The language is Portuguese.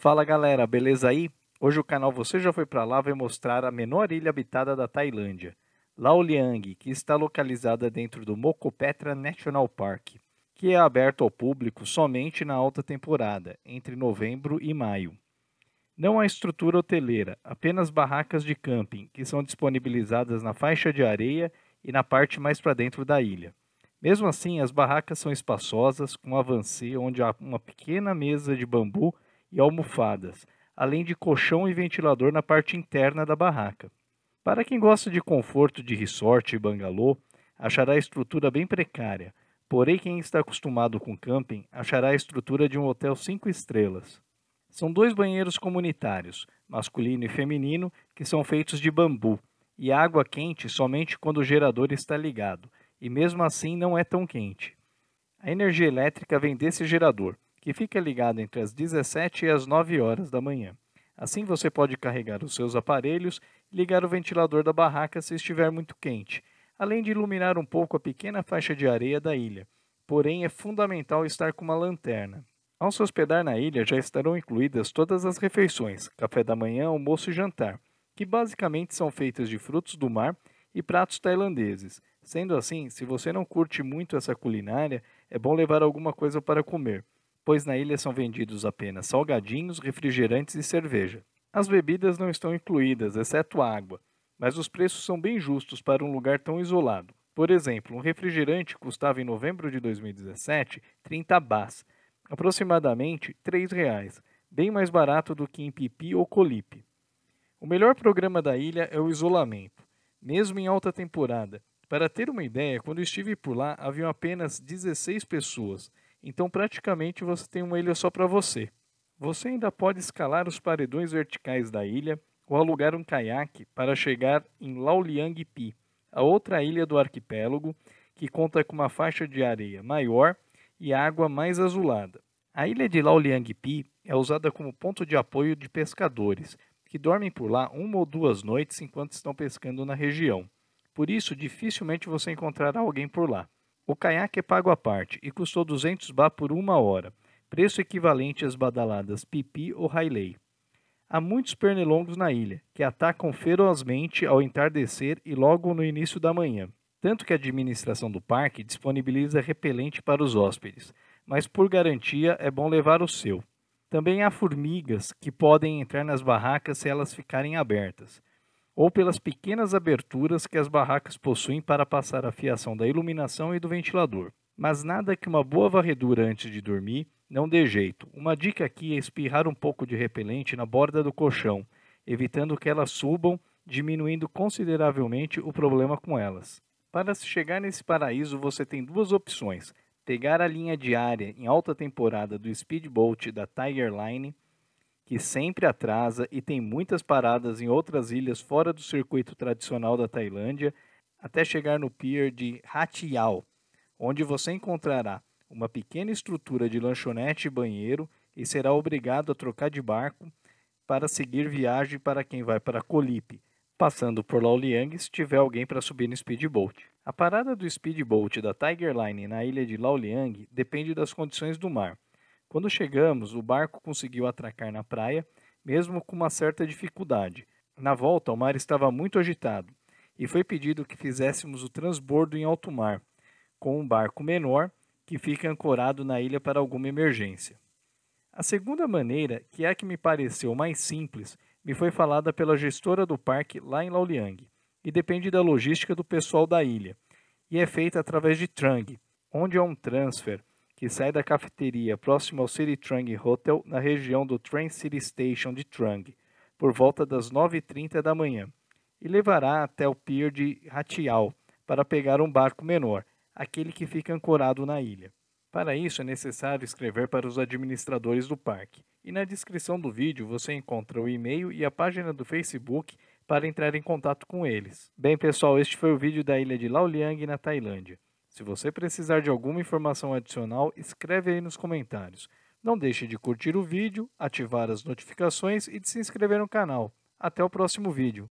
Fala galera, beleza aí? Hoje o canal Você Já Foi Pra Lá vai mostrar a menor ilha habitada da Tailândia, Lao Liang, que está localizada dentro do Mokopetra National Park, que é aberto ao público somente na alta temporada, entre novembro e maio. Não há estrutura hoteleira, apenas barracas de camping, que são disponibilizadas na faixa de areia e na parte mais para dentro da ilha. Mesmo assim, as barracas são espaçosas, com avancê onde há uma pequena mesa de bambu e almofadas, além de colchão e ventilador na parte interna da barraca. Para quem gosta de conforto de resort e bangalô, achará a estrutura bem precária, porém quem está acostumado com camping achará a estrutura de um hotel cinco estrelas. São dois banheiros comunitários, masculino e feminino, que são feitos de bambu e água quente somente quando o gerador está ligado, e mesmo assim não é tão quente. A energia elétrica vem desse gerador, que fica ligado entre as 17 e as 9 horas da manhã. Assim você pode carregar os seus aparelhos e ligar o ventilador da barraca se estiver muito quente, além de iluminar um pouco a pequena faixa de areia da ilha. Porém, é fundamental estar com uma lanterna. Ao se hospedar na ilha, já estarão incluídas todas as refeições: café da manhã, almoço e jantar, que basicamente são feitas de frutos do mar e pratos tailandeses. Sendo assim, se você não curte muito essa culinária, é bom levar alguma coisa para comer pois na ilha são vendidos apenas salgadinhos, refrigerantes e cerveja. As bebidas não estão incluídas, exceto água, mas os preços são bem justos para um lugar tão isolado. Por exemplo, um refrigerante custava em novembro de 2017 30 bahs, aproximadamente R$ reais, bem mais barato do que em Pipi ou Colipe. O melhor programa da ilha é o isolamento, mesmo em alta temporada. Para ter uma ideia, quando estive por lá haviam apenas 16 pessoas então, praticamente você tem uma ilha só para você. Você ainda pode escalar os paredões verticais da ilha ou alugar um caiaque para chegar em Lauliang Pi, a outra ilha do arquipélago que conta com uma faixa de areia maior e água mais azulada. A ilha de Lauliang Pi é usada como ponto de apoio de pescadores, que dormem por lá uma ou duas noites enquanto estão pescando na região. Por isso, dificilmente você encontrará alguém por lá. O caiaque é pago à parte e custou 200 ba por uma hora, preço equivalente às badaladas Pipi ou Hailey. Há muitos pernilongos na ilha, que atacam ferozmente ao entardecer e logo no início da manhã, tanto que a administração do parque disponibiliza repelente para os hóspedes, mas por garantia é bom levar o seu. Também há formigas que podem entrar nas barracas se elas ficarem abertas ou pelas pequenas aberturas que as barracas possuem para passar a fiação da iluminação e do ventilador. Mas nada que uma boa varredura antes de dormir não dê jeito. Uma dica aqui é espirrar um pouco de repelente na borda do colchão, evitando que elas subam, diminuindo consideravelmente o problema com elas. Para se chegar nesse paraíso, você tem duas opções: pegar a linha diária em alta temporada do Speedboat da Tiger Line que sempre atrasa e tem muitas paradas em outras ilhas fora do circuito tradicional da Tailândia, até chegar no pier de Hat Yau, onde você encontrará uma pequena estrutura de lanchonete e banheiro e será obrigado a trocar de barco para seguir viagem para quem vai para Colipe, passando por Liang, se tiver alguém para subir no speedboat. A parada do speedboat da Tiger Line na ilha de Liang depende das condições do mar. Quando chegamos, o barco conseguiu atracar na praia, mesmo com uma certa dificuldade. Na volta, o mar estava muito agitado e foi pedido que fizéssemos o transbordo em alto mar, com um barco menor que fica ancorado na ilha para alguma emergência. A segunda maneira, que é a que me pareceu mais simples, me foi falada pela gestora do parque lá em Lauliang e depende da logística do pessoal da ilha, e é feita através de Trang, onde há é um transfer que sai da cafeteria próximo ao City Trang Hotel, na região do Train City Station de Trang, por volta das 9h30 da manhã, e levará até o pier de Hatial para pegar um barco menor, aquele que fica ancorado na ilha. Para isso é necessário escrever para os administradores do parque, e na descrição do vídeo você encontra o e-mail e a página do Facebook para entrar em contato com eles. Bem pessoal, este foi o vídeo da ilha de Lauliang na Tailândia. Se você precisar de alguma informação adicional, escreve aí nos comentários. Não deixe de curtir o vídeo, ativar as notificações e de se inscrever no canal. Até o próximo vídeo.